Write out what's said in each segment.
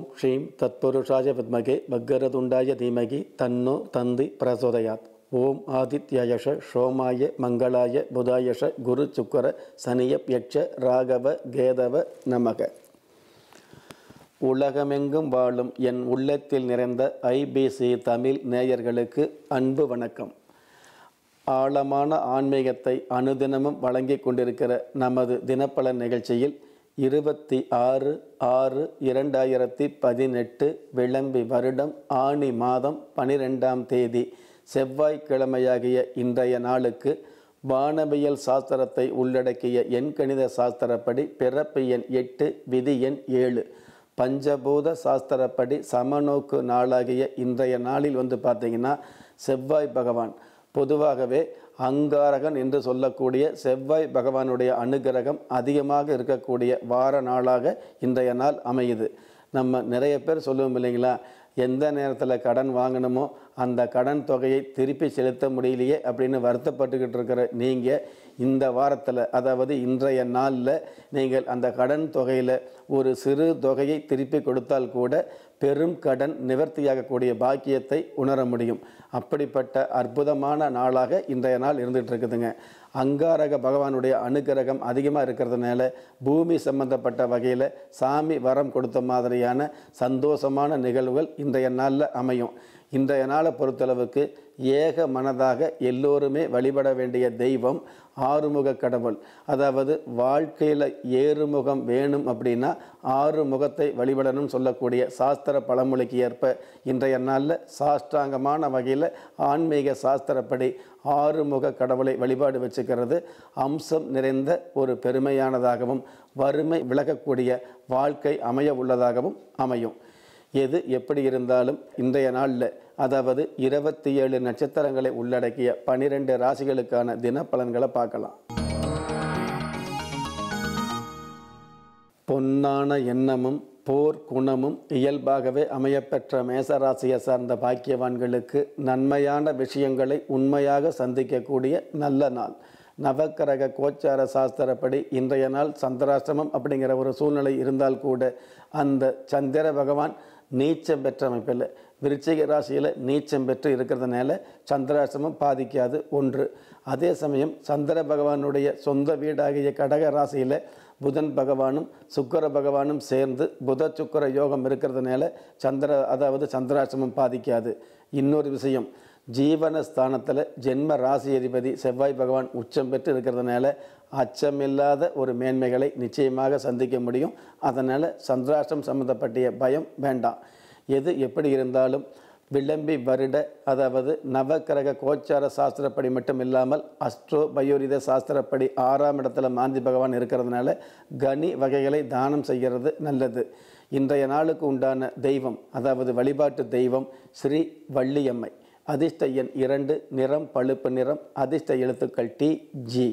ஓம் ஸ்ரீம் தத்புருஷாய வித்மகே பக்கரதுண்டாய தீமகி தன்னோ தந்தி பிரசோதயாத் ஓம் ஆதித்யஷ சோமாய மங்களாய புதாயஷ குரு சுக்கர சனிய யக்ஷ ராகவ கேதவ நமக உலகமெங்கும் வாழும் என் உள்ளத்தில் நிறைந்த ஐபிசி தமிழ் நேயர்களுக்கு அன்பு வணக்கம் ஆழமான ஆன்மீகத்தை அனுதினமும் வழங்கி கொண்டிருக்கிற நமது தினப்பல நிகழ்ச்சியில் இருபத்தி ஆறு ஆறு இரண்டாயிரத்தி பதினெட்டு விளம்பி வருடம் ஆணி மாதம் பனிரெண்டாம் தேதி செவ்வாய்க்கிழமையாகிய இன்றைய நாளுக்கு வானவியல் சாஸ்திரத்தை உள்ளடக்கிய எண்கணித சாஸ்திரப்படி பிறப்பு எண் எட்டு விதி எண் ஏழு பஞ்சபூத சாஸ்திரப்படி சமநோக்கு நாளாகிய இன்றைய நாளில் வந்து பார்த்தீங்கன்னா செவ்வாய் பகவான் பொதுவாகவே அங்காரகன் என்று சொல்லக்கூடிய செவ்வாய் பகவானுடைய அனுகிரகம் அதிகமாக இருக்கக்கூடிய வார நாளாக இன்றைய நாள் அமையுது நம்ம நிறைய பேர் சொல்லுவோம் இல்லைங்களா எந்த நேரத்தில் கடன் வாங்கணுமோ அந்த கடன் தொகையை திருப்பி செலுத்த முடியலையே அப்படின்னு வருத்தப்பட்டுக்கிட்டு இருக்கிற நீங்கள் இந்த வாரத்தில் அதாவது இன்றைய நாளில் நீங்கள் அந்த கடன் தொகையில் ஒரு சிறு தொகையை திருப்பி கொடுத்தால் கூட பெரும் கடன் நிவர்த்தியாகக்கூடிய பாக்கியத்தை உணர முடியும் அப்படிப்பட்ட அற்புதமான நாளாக இன்றைய நாள் இருந்துகிட்டு இருக்குதுங்க அங்காரக பகவானுடைய அனுகிரகம் அதிகமாக இருக்கிறதுனால பூமி சம்பந்தப்பட்ட வகையில் சாமி வரம் கொடுத்த மாதிரியான சந்தோஷமான நிகழ்வுகள் இன்றைய நாளில் அமையும் இன்றைய நாளை பொறுத்தளவுக்கு ஏக மனதாக எல்லோருமே வழிபட வேண்டிய தெய்வம் ஆறுமுக கடவுள் அதாவது வாழ்க்கையில் ஏறுமுகம் வேணும் அப்படின்னா ஆறு முகத்தை வழிபடணும்னு சொல்லக்கூடிய சாஸ்திர பழமொழிக்கு ஏற்ப இன்றைய நாளில் சாஷ்டாங்கமான வகையில் ஆன்மீக சாஸ்திரப்படி ஆறுமுக கடவுளை வழிபாடு வச்சுக்கிறது அம்சம் நிறைந்த ஒரு பெருமையானதாகவும் வறுமை விலகக்கூடிய வாழ்க்கை அமைய உள்ளதாகவும் அமையும் எது எப்படி இருந்தாலும் இன்றைய நாளில் அதாவது இருபத்தி ஏழு நட்சத்திரங்களை உள்ளடக்கிய பனிரெண்டு ராசிகளுக்கான தினப்பலன்களை பார்க்கலாம் பொன்னான எண்ணமும் போர் குணமும் இயல்பாகவே அமையப்பெற்ற மேசராசியை சார்ந்த பாக்கியவான்களுக்கு நன்மையான விஷயங்களை உண்மையாக சந்திக்கக்கூடிய நல்ல நாள் நவக்கரக கோச்சார சாஸ்திரப்படி இன்றைய நாள் சந்திராசிரமம் அப்படிங்கிற ஒரு சூழ்நிலை இருந்தால் கூட அந்த சந்திர பகவான் நீச்சம் பெற்ற அமைப்பில் விருச்சிக ராசியில் நீச்சம் பெற்று இருக்கிறதுனால சந்திராசிரமம் பாதிக்காது ஒன்று அதே சமயம் சந்திர பகவானுடைய சொந்த வீடாகிய கடக ராசியில் புதன் பகவானும் சுக்கர பகவானும் சேர்ந்து புத சுக்கர யோகம் இருக்கிறதுனால சந்திர அதாவது சந்திராசிரமம் பாதிக்காது இன்னொரு விஷயம் ஜீவனஸ்தானத்தில் ஜென்ம ராசி அதிபதி செவ்வாய் பகவான் உச்சம் பெற்று இருக்கிறதுனால அச்சமில்லாத ஒரு மேன்மைகளை நிச்சயமாக சந்திக்க முடியும் அதனால் சந்திராஷ்டம் சம்மந்தப்பட்ட பயம் வேண்டாம் எது எப்படி இருந்தாலும் விளம்பி வருட அதாவது நவக்கிரக கோச்சார சாஸ்திரப்படி மட்டும் இல்லாமல் அஸ்ட்ரோ பயோரித சாஸ்திரப்படி ஆறாம் இடத்துல மாந்தி பகவான் இருக்கிறதுனால கனி வகைகளை தானம் செய்கிறது நல்லது இன்றைய நாளுக்கு உண்டான தெய்வம் அதாவது வழிபாட்டு தெய்வம் ஸ்ரீ வள்ளியம்மை அதிர்ஷ்ட எண் இரண்டு நிறம் பழுப்பு நிறம் அதிர்ஷ்ட எழுத்துக்கள் டி ஜி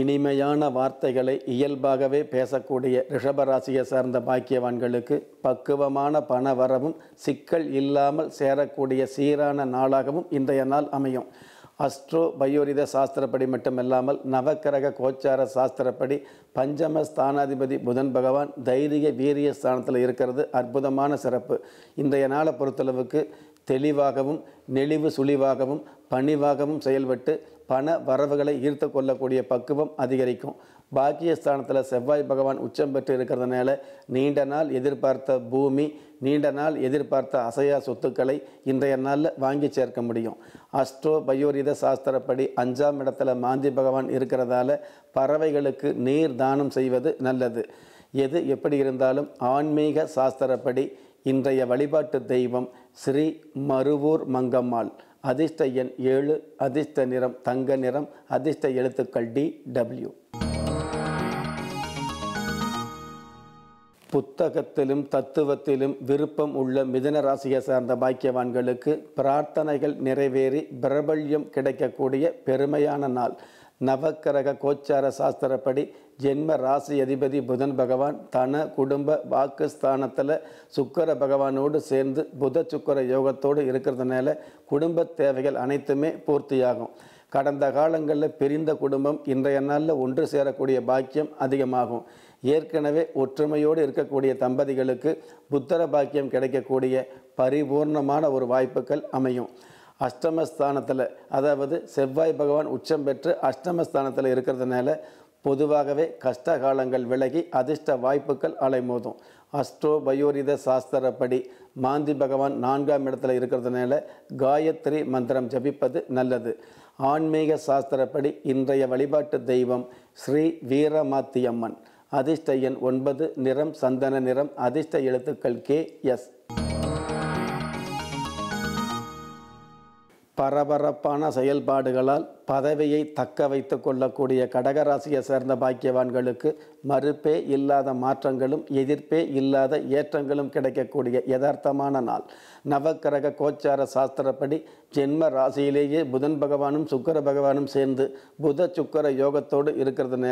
இனிமையான வார்த்தைகளை இயல்பாகவே பேசக்கூடிய ரிஷபராசியை சார்ந்த பாக்கியவான்களுக்கு பக்குவமான பண வரவும் சிக்கல் இல்லாமல் சேரக்கூடிய சீரான நாளாகவும் இன்றைய நாள் அமையும் அஸ்ட்ரோ பயோரித சாஸ்திரப்படி மட்டுமல்லாமல் நவக்கிரக கோச்சார சாஸ்திரப்படி பஞ்சம ஸ்தானாதிபதி புதன் பகவான் தைரிய வீரிய ஸ்தானத்தில் இருக்கிறது அற்புதமான சிறப்பு இன்றைய நாளை பொறுத்தளவுக்கு தெளிவாகவும் நெளிவு சுழிவாகவும் பணிவாகவும் செயல்பட்டு பண வரவுகளை ஈர்த்து கொள்ளக்கூடிய பக்குவம் அதிகரிக்கும் பாக்கியஸ்தானத்தில் செவ்வாய் பகவான் உச்சம் பெற்று இருக்கிறதுனால நீண்ட நாள் எதிர்பார்த்த பூமி நீண்ட நாள் எதிர்பார்த்த அசையா சொத்துக்களை இன்றைய நாளில் வாங்கி சேர்க்க முடியும் அஸ்ட்ரோ பயோரித சாஸ்திரப்படி அஞ்சாம் இடத்துல மாந்தி பகவான் இருக்கிறதால பறவைகளுக்கு நீர் தானம் செய்வது நல்லது எது எப்படி இருந்தாலும் ஆன்மீக சாஸ்திரப்படி இன்றைய வழிபாட்டு தெய்வம் ஸ்ரீ மருவூர் மங்கம்மாள் அதிர்ஷ்ட எண் ஏழு அதிர்ஷ்ட நிறம் தங்க நிறம் அதிர்ஷ்ட எழுத்துக்கள் டி டபிள்யூ புத்தகத்திலும் தத்துவத்திலும் விருப்பம் உள்ள மிதன ராசியை சார்ந்த பாக்கியவான்களுக்கு பிரார்த்தனைகள் நிறைவேறி பிரபல்யம் கிடைக்கக்கூடிய பெருமையான நாள் நவக்கிரக கோச்சார சாஸ்திரப்படி ஜென்ம ராசி அதிபதி புதன் பகவான் தன குடும்ப வாக்குஸ்தானத்தில் சுக்கர பகவானோடு சேர்ந்து புத சுக்கர யோகத்தோடு இருக்கிறதுனால குடும்ப தேவைகள் அனைத்துமே பூர்த்தியாகும் கடந்த காலங்களில் பிரிந்த குடும்பம் இன்றைய நாளில் ஒன்று சேரக்கூடிய பாக்கியம் அதிகமாகும் ஏற்கனவே ஒற்றுமையோடு இருக்கக்கூடிய தம்பதிகளுக்கு புத்தர பாக்கியம் கிடைக்கக்கூடிய பரிபூர்ணமான ஒரு வாய்ப்புகள் அமையும் அஷ்டமஸ்தானத்தில் அதாவது செவ்வாய் பகவான் உச்சம் பெற்று அஷ்டமஸ்தானத்தில் இருக்கிறதுனால பொதுவாகவே கஷ்ட காலங்கள் விலகி அதிர்ஷ்ட வாய்ப்புகள் அலைமோதும் அஸ்ட்ரோ பயோரித சாஸ்திரப்படி மாந்தி பகவான் நான்காம் இடத்துல இருக்கிறதுனால காயத்ரி மந்திரம் ஜபிப்பது நல்லது ஆன்மீக சாஸ்திரப்படி இன்றைய வழிபாட்டு தெய்வம் ஸ்ரீ வீரமாத்தியம்மன் அதிர்ஷ்ட எண் ஒன்பது நிறம் சந்தன நிறம் அதிர்ஷ்ட எழுத்துக்கள் கே எஸ் பரபரப்பான செயல்பாடுகளால் பதவியை தக்க வைத்து கொள்ளக்கூடிய கடகராசியை சேர்ந்த பாக்கியவான்களுக்கு மறுப்பே இல்லாத மாற்றங்களும் எதிர்ப்பே இல்லாத ஏற்றங்களும் கிடைக்கக்கூடிய யதார்த்தமான நாள் நவக்கிரக கோச்சார சாஸ்திரப்படி ஜென்ம ராசியிலேயே புதன் பகவானும் சுக்கர பகவானும் சேர்ந்து புத சுக்கர யோகத்தோடு இருக்கிறதுனால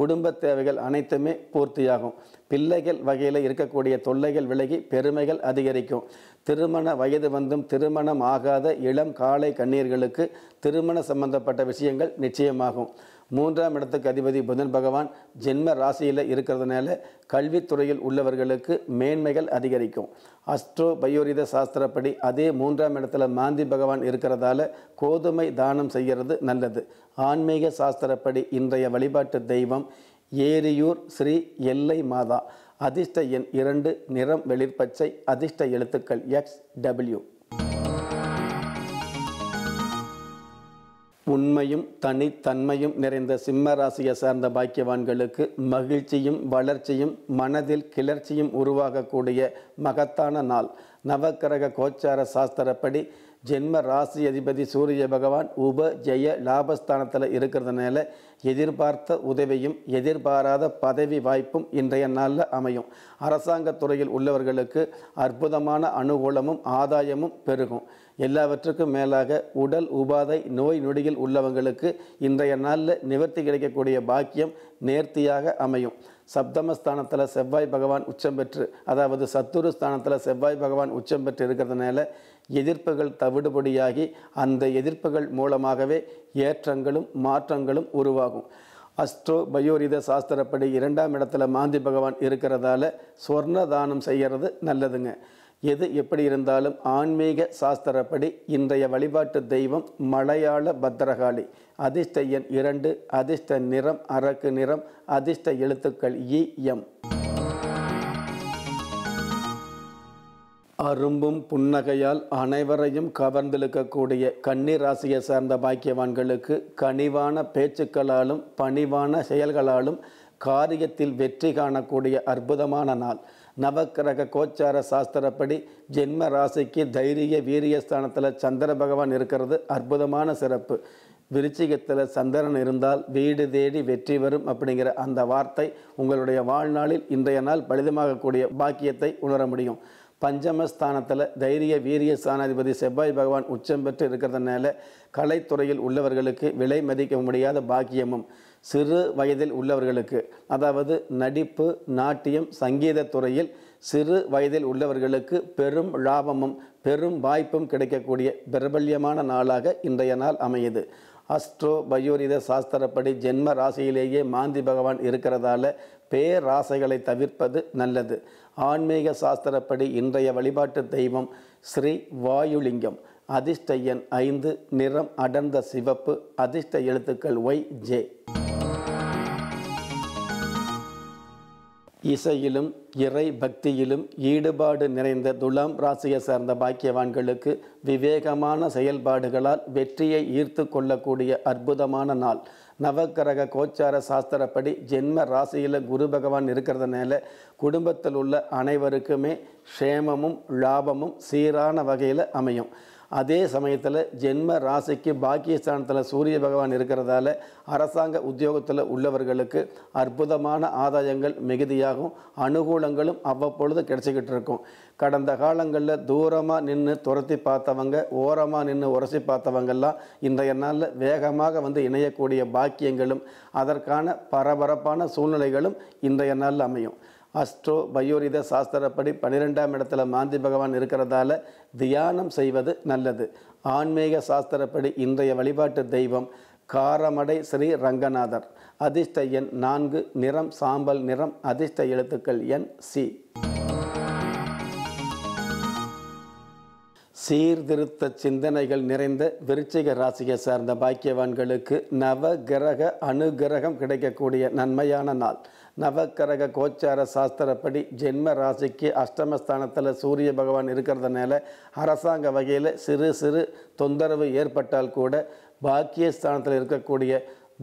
குடும்ப தேவைகள் அனைத்துமே பூர்த்தியாகும் பிள்ளைகள் வகையில் இருக்கக்கூடிய தொல்லைகள் விலகி பெருமைகள் அதிகரிக்கும் திருமண வயது வந்தும் திருமணம் ஆகாத இளம் காலை கண்ணீர்களுக்கு திருமண சம்பந்தப்பட்ட சம்பந்தப்பட்ட விஷயங்கள் நிச்சயமாகும் மூன்றாம் இடத்துக்கு அதிபதி புதன் பகவான் ஜென்ம ராசியில் இருக்கிறதுனால கல்வித்துறையில் உள்ளவர்களுக்கு மேன்மைகள் அதிகரிக்கும் அஸ்ட்ரோ பயோரித சாஸ்திரப்படி அதே மூன்றாம் இடத்துல மாந்தி பகவான் இருக்கிறதால கோதுமை தானம் செய்கிறது நல்லது ஆன்மீக சாஸ்திரப்படி இன்றைய வழிபாட்டு தெய்வம் ஏரியூர் ஸ்ரீ எல்லை மாதா அதிர்ஷ்ட எண் இரண்டு நிறம் வெளிர்பச்சை அதிர்ஷ்ட எழுத்துக்கள் எக்ஸ் டபிள்யூ உண்மையும் தனித்தன்மையும் நிறைந்த சிம்ம ராசியை சார்ந்த பாக்கியவான்களுக்கு மகிழ்ச்சியும் வளர்ச்சியும் மனதில் கிளர்ச்சியும் உருவாகக்கூடிய மகத்தான நாள் நவக்கிரக கோச்சார சாஸ்திரப்படி ஜென்ம ராசி அதிபதி சூரிய பகவான் உப ஜெய லாபஸ்தானத்தில் இருக்கிறதுனால எதிர்பார்த்த உதவியும் எதிர்பாராத பதவி வாய்ப்பும் இன்றைய நாளில் அமையும் அரசாங்கத் துறையில் உள்ளவர்களுக்கு அற்புதமான அனுகூலமும் ஆதாயமும் பெருகும் எல்லாவற்றுக்கும் மேலாக உடல் உபாதை நோய் நொடியில் உள்ளவங்களுக்கு இன்றைய நாளில் நிவர்த்தி கிடைக்கக்கூடிய பாக்கியம் நேர்த்தியாக அமையும் சப்தமஸ்தானத்தில் செவ்வாய் பகவான் உச்சம் பெற்று அதாவது சத்துரு ஸ்தானத்தில் செவ்வாய் பகவான் உச்சம் பெற்று இருக்கிறதுனால எதிர்ப்புகள் தவிடுபடியாகி அந்த எதிர்ப்புகள் மூலமாகவே ஏற்றங்களும் மாற்றங்களும் உருவாகும் அஸ்ட்ரோ பயோரித சாஸ்திரப்படி இரண்டாம் இடத்துல மாந்தி பகவான் இருக்கிறதால சொர்ண தானம் செய்கிறது நல்லதுங்க எது எப்படி இருந்தாலும் ஆன்மீக சாஸ்திரப்படி இன்றைய வழிபாட்டு தெய்வம் மலையாள பத்ரகாளி அதிர்ஷ்ட எண் இரண்டு அதிர்ஷ்ட நிறம் அரக்கு நிறம் அதிர்ஷ்ட எழுத்துக்கள் இ எம் அரும்பும் புன்னகையால் அனைவரையும் கவர்ந்திழுக்கக்கூடிய கன்னி ராசியை சார்ந்த பாக்கியவான்களுக்கு கனிவான பேச்சுக்களாலும் பணிவான செயல்களாலும் காரியத்தில் வெற்றி காணக்கூடிய அற்புதமான நாள் நவக்கிரக கோச்சார சாஸ்திரப்படி ஜென்ம ராசிக்கு தைரிய வீரியஸ்தானத்தில் சந்திர பகவான் இருக்கிறது அற்புதமான சிறப்பு விருச்சிகத்தில் சந்திரன் இருந்தால் வீடு தேடி வெற்றி வரும் அப்படிங்கிற அந்த வார்த்தை உங்களுடைய வாழ்நாளில் இன்றைய நாள் பலிதமாகக்கூடிய பாக்கியத்தை உணர முடியும் பஞ்சமஸ்தானத்தில் தைரிய வீரிய ஸ்தானாதிபதி செவ்வாய் பகவான் உச்சம் பெற்று இருக்கிறதுனால கலைத்துறையில் உள்ளவர்களுக்கு விலை மதிக்க முடியாத பாக்கியமும் சிறு வயதில் உள்ளவர்களுக்கு அதாவது நடிப்பு நாட்டியம் சங்கீத துறையில் சிறு வயதில் உள்ளவர்களுக்கு பெரும் லாபமும் பெரும் வாய்ப்பும் கிடைக்கக்கூடிய பிரபல்யமான நாளாக இன்றைய நாள் அமையுது அஸ்ட்ரோ பயோரித சாஸ்திரப்படி ஜென்ம ராசியிலேயே மாந்தி பகவான் இருக்கிறதால பேராசைகளை தவிர்ப்பது நல்லது ஆன்மீக சாஸ்திரப்படி இன்றைய வழிபாட்டு தெய்வம் ஸ்ரீ வாயுலிங்கம் அதிர்ஷ்ட எண் ஐந்து நிறம் அடர்ந்த சிவப்பு அதிர்ஷ்ட எழுத்துக்கள் ஒய் ஜே இசையிலும் இறை பக்தியிலும் ஈடுபாடு நிறைந்த துலாம் ராசியை சார்ந்த பாக்கியவான்களுக்கு விவேகமான செயல்பாடுகளால் வெற்றியை ஈர்த்து கொள்ளக்கூடிய அற்புதமான நாள் நவக்கரக கோச்சார சாஸ்திரப்படி ஜென்ம ராசியில் குரு பகவான் இருக்கிறதுனால குடும்பத்தில் உள்ள அனைவருக்குமே க்ஷேமமும் லாபமும் சீரான வகையில் அமையும் அதே சமயத்தில் ஜென்ம ராசிக்கு பாக்கியஸ்தானத்தில் சூரிய பகவான் இருக்கிறதால அரசாங்க உத்தியோகத்தில் உள்ளவர்களுக்கு அற்புதமான ஆதாயங்கள் மிகுதியாகும் அனுகூலங்களும் அவ்வப்பொழுது கிடைச்சிக்கிட்டு இருக்கும் கடந்த காலங்களில் தூரமாக நின்று துரத்தி பார்த்தவங்க ஓரமாக நின்று உரசி பார்த்தவங்கள்லாம் இன்றைய நாளில் வேகமாக வந்து இணையக்கூடிய பாக்கியங்களும் அதற்கான பரபரப்பான சூழ்நிலைகளும் இன்றைய நாளில் அமையும் அஸ்ட்ரோ வயோரித சாஸ்திரப்படி பன்னிரெண்டாம் இடத்துல மாந்தி பகவான் இருக்கிறதால தியானம் செய்வது நல்லது ஆன்மீக சாஸ்திரப்படி இன்றைய வழிபாட்டு தெய்வம் காரமடை ஸ்ரீ ரங்கநாதர் அதிர்ஷ்ட எண் நான்கு நிறம் சாம்பல் நிறம் அதிர்ஷ்ட எழுத்துக்கள் எண் சி சீர்திருத்த சிந்தனைகள் நிறைந்த விருச்சிக ராசியை சார்ந்த பாக்கியவான்களுக்கு நவ கிரக அணுகிரகம் கிடைக்கக்கூடிய நன்மையான நாள் நவக்கரக கோச்சார சாஸ்திரப்படி ஜென்ம ராசிக்கு அஷ்டமஸ்தானத்தில் சூரிய பகவான் இருக்கிறதுனால அரசாங்க வகையில் சிறு சிறு தொந்தரவு ஏற்பட்டால் கூட பாக்கிய ஸ்தானத்தில் இருக்கக்கூடிய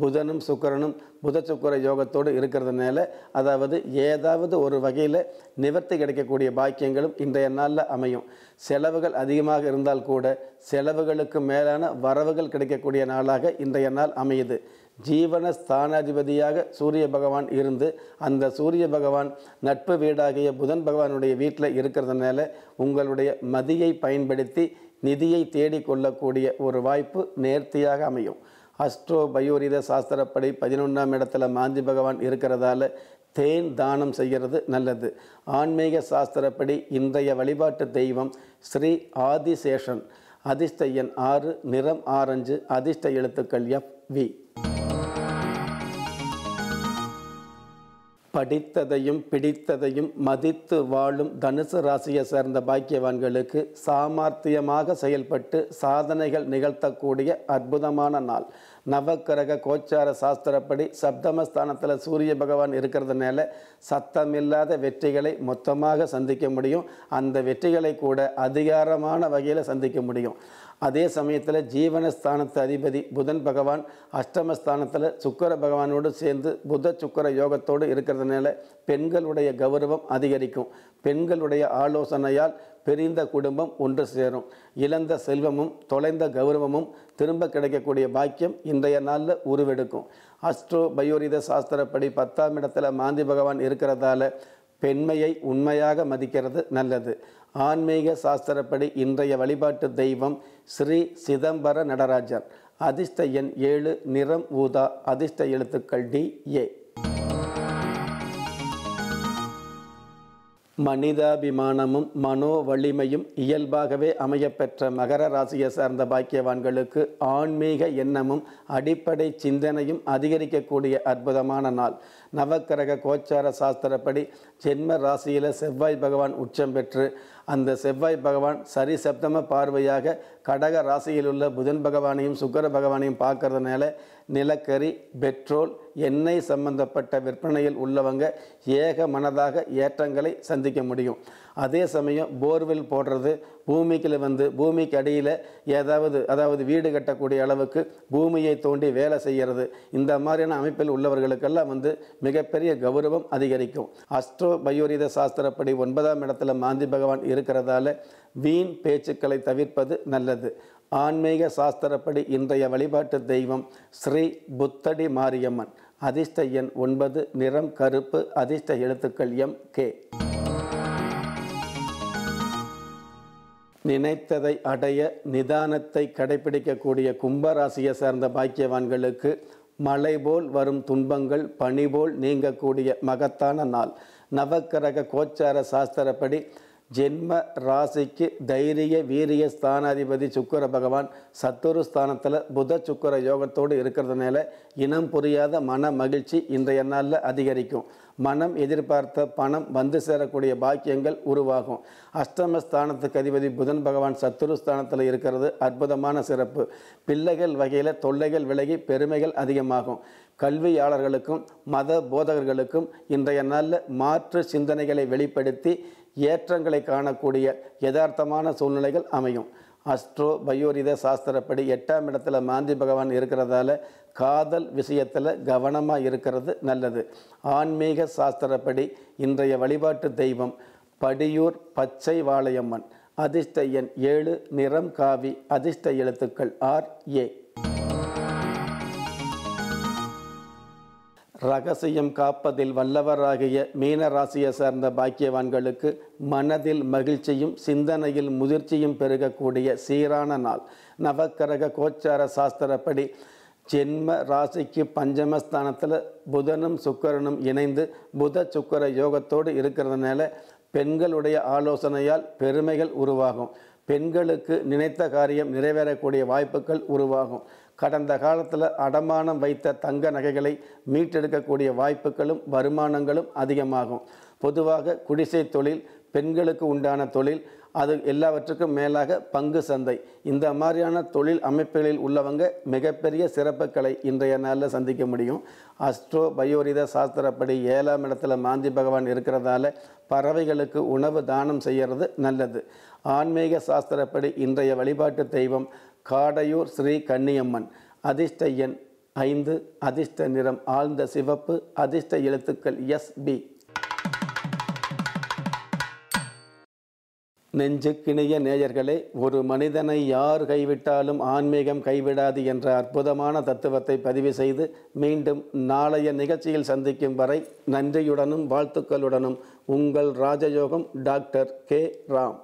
புதனும் சுக்கரனும் புத சுக்கர யோகத்தோடு இருக்கிறதுனால அதாவது ஏதாவது ஒரு வகையில் நிவர்த்தி கிடைக்கக்கூடிய பாக்கியங்களும் இன்றைய நாளில் அமையும் செலவுகள் அதிகமாக இருந்தால் கூட செலவுகளுக்கு மேலான வரவுகள் கிடைக்கக்கூடிய நாளாக இன்றைய நாள் அமையுது ஜீவன ஸ்தானாதிபதியாக சூரிய பகவான் இருந்து அந்த சூரிய பகவான் நட்பு வீடாகிய புதன் பகவானுடைய வீட்டில் இருக்கிறதுனால உங்களுடைய மதியை பயன்படுத்தி நிதியை தேடிக்கொள்ளக்கூடிய ஒரு வாய்ப்பு நேர்த்தியாக அமையும் அஸ்ட்ரோ பயோரித சாஸ்திரப்படி பதினொன்றாம் இடத்துல மாந்தி பகவான் இருக்கிறதால தேன் தானம் செய்கிறது நல்லது ஆன்மீக சாஸ்திரப்படி இன்றைய வழிபாட்டு தெய்வம் ஸ்ரீ ஆதிசேஷன் அதிர்ஷ்ட எண் ஆறு நிறம் ஆரஞ்சு அதிர்ஷ்ட எழுத்துக்கள் எஃப் வி படித்ததையும் பிடித்ததையும் மதித்து வாழும் தனுசு ராசியை சேர்ந்த பாக்கியவான்களுக்கு சாமர்த்தியமாக செயல்பட்டு சாதனைகள் நிகழ்த்தக்கூடிய அற்புதமான நாள் நவக்கிரக கோச்சார சாஸ்திரப்படி சப்தமஸ்தானத்தில் சூரிய பகவான் இருக்கிறதுனால சத்தமில்லாத வெற்றிகளை மொத்தமாக சந்திக்க முடியும் அந்த வெற்றிகளை கூட அதிகாரமான வகையில் சந்திக்க முடியும் அதே சமயத்தில் ஜீவனஸ்தானத்து அதிபதி புதன் பகவான் அஷ்டமஸ்தானத்தில் சுக்கர பகவானோடு சேர்ந்து புத சுக்கர யோகத்தோடு இருக்கிறதுனால பெண்களுடைய கௌரவம் அதிகரிக்கும் பெண்களுடைய ஆலோசனையால் பிரிந்த குடும்பம் ஒன்று சேரும் இழந்த செல்வமும் தொலைந்த கௌரவமும் திரும்ப கிடைக்கக்கூடிய பாக்கியம் இன்றைய நாளில் உருவெடுக்கும் அஸ்ட்ரோ பயோரித சாஸ்திரப்படி பத்தாம் இடத்துல மாந்தி பகவான் இருக்கிறதால பெண்மையை உண்மையாக மதிக்கிறது நல்லது ஆன்மீக சாஸ்திரப்படி இன்றைய வழிபாட்டு தெய்வம் ஸ்ரீ சிதம்பர நடராஜர் அதிர்ஷ்ட எண் ஏழு நிறம் ஊதா அதிர்ஷ்ட எழுத்துக்கள் டி ஏ மனிதாபிமானமும் மனோ வலிமையும் இயல்பாகவே அமையப்பெற்ற மகர ராசியை சார்ந்த பாக்கியவான்களுக்கு ஆன்மீக எண்ணமும் அடிப்படை சிந்தனையும் அதிகரிக்கக்கூடிய அற்புதமான நாள் நவக்கரக கோச்சார சாஸ்திரப்படி ஜென்ம ராசியில் செவ்வாய் பகவான் உச்சம் பெற்று அந்த செவ்வாய் பகவான் சரி சப்தம பார்வையாக கடக ராசியில் உள்ள புதன் பகவானையும் சுக்கர பகவானையும் பார்க்கறதுனால நிலக்கரி பெட்ரோல் எண்ணெய் சம்பந்தப்பட்ட விற்பனையில் உள்ளவங்க ஏக மனதாக ஏற்றங்களை சந்திக்க முடியும் அதே சமயம் போர்வெல் போடுறது பூமிக்கில் வந்து பூமிக்கு அடியில் ஏதாவது அதாவது வீடு கட்டக்கூடிய அளவுக்கு பூமியை தோண்டி வேலை செய்கிறது இந்த மாதிரியான அமைப்பில் உள்ளவர்களுக்கெல்லாம் வந்து மிகப்பெரிய கௌரவம் அதிகரிக்கும் அஸ்ட்ரோ பயோரித சாஸ்திரப்படி ஒன்பதாம் இடத்துல மாந்தி பகவான் இருக்கிறதால வீண் பேச்சுக்களை தவிர்ப்பது நல்லது ஆன்மீக சாஸ்திரப்படி இன்றைய வழிபாட்டு தெய்வம் ஸ்ரீ புத்தடி மாரியம்மன் அதிர்ஷ்ட எண் ஒன்பது நிறம் கருப்பு அதிர்ஷ்ட எழுத்துக்கள் எம் கே நினைத்ததை அடைய நிதானத்தை கடைபிடிக்கக்கூடிய கும்பராசியை சார்ந்த பாக்கியவான்களுக்கு மலை போல் வரும் துன்பங்கள் பனி போல் நீங்கக்கூடிய மகத்தான நாள் நவக்கிரக கோச்சார சாஸ்திரப்படி ஜென்ம ராசிக்கு தைரிய வீரிய ஸ்தானாதிபதி சுக்கர பகவான் சத்துரு ஸ்தானத்தில் புத சுக்கர யோகத்தோடு இருக்கிறதுனால இனம் புரியாத மன மகிழ்ச்சி இன்றைய நாளில் அதிகரிக்கும் மனம் எதிர்பார்த்த பணம் வந்து சேரக்கூடிய பாக்கியங்கள் உருவாகும் அஷ்டம ஸ்தானத்துக்கு அதிபதி புதன் பகவான் சத்துரு ஸ்தானத்தில் இருக்கிறது அற்புதமான சிறப்பு பிள்ளைகள் வகையில் தொல்லைகள் விலகி பெருமைகள் அதிகமாகும் கல்வியாளர்களுக்கும் மத போதகர்களுக்கும் இன்றைய நாளில் மாற்று சிந்தனைகளை வெளிப்படுத்தி ஏற்றங்களை காணக்கூடிய யதார்த்தமான சூழ்நிலைகள் அமையும் அஸ்ட்ரோ பயோரித சாஸ்திரப்படி எட்டாம் இடத்துல மாந்தி பகவான் இருக்கிறதால காதல் விஷயத்தில் கவனமாக இருக்கிறது நல்லது ஆன்மீக சாஸ்திரப்படி இன்றைய வழிபாட்டு தெய்வம் படியூர் பச்சை வாளையம்மன் அதிர்ஷ்ட எண் ஏழு நிறம் காவி அதிர்ஷ்ட எழுத்துக்கள் ஆர் ஏ ரகசியம் காப்பதில் வல்லவராகிய மீன ராசியை சார்ந்த பாக்கியவான்களுக்கு மனதில் மகிழ்ச்சியும் சிந்தனையில் முதிர்ச்சியும் பெருகக்கூடிய சீரான நாள் நவக்கரக கோச்சார சாஸ்திரப்படி ஜென்ம ராசிக்கு பஞ்சமஸ்தானத்தில் புதனும் சுக்கரனும் இணைந்து புத சுக்கர யோகத்தோடு இருக்கிறதுனால பெண்களுடைய ஆலோசனையால் பெருமைகள் உருவாகும் பெண்களுக்கு நினைத்த காரியம் நிறைவேறக்கூடிய வாய்ப்புகள் உருவாகும் கடந்த காலத்தில் அடமானம் வைத்த தங்க நகைகளை மீட்டெடுக்கக்கூடிய வாய்ப்புகளும் வருமானங்களும் அதிகமாகும் பொதுவாக குடிசை தொழில் பெண்களுக்கு உண்டான தொழில் அது எல்லாவற்றுக்கும் மேலாக பங்கு சந்தை இந்த மாதிரியான தொழில் அமைப்புகளில் உள்ளவங்க மிகப்பெரிய சிறப்புகளை இன்றைய நாளில் சந்திக்க முடியும் அஸ்ட்ரோ பயோரித சாஸ்திரப்படி ஏழாம் இடத்துல மாந்தி பகவான் இருக்கிறதால பறவைகளுக்கு உணவு தானம் செய்கிறது நல்லது ஆன்மீக சாஸ்திரப்படி இன்றைய வழிபாட்டு தெய்வம் காடையூர் ஸ்ரீ கன்னியம்மன் அதிர்ஷ்ட எண் ஐந்து அதிர்ஷ்ட நிறம் ஆழ்ந்த சிவப்பு அதிர்ஷ்ட எழுத்துக்கள் எஸ் பி கிணிய நேயர்களே ஒரு மனிதனை யார் கைவிட்டாலும் ஆன்மீகம் கைவிடாது என்ற அற்புதமான தத்துவத்தை பதிவு செய்து மீண்டும் நாளைய நிகழ்ச்சியில் சந்திக்கும் வரை நன்றியுடனும் வாழ்த்துக்களுடனும் உங்கள் ராஜயோகம் டாக்டர் கே ராம்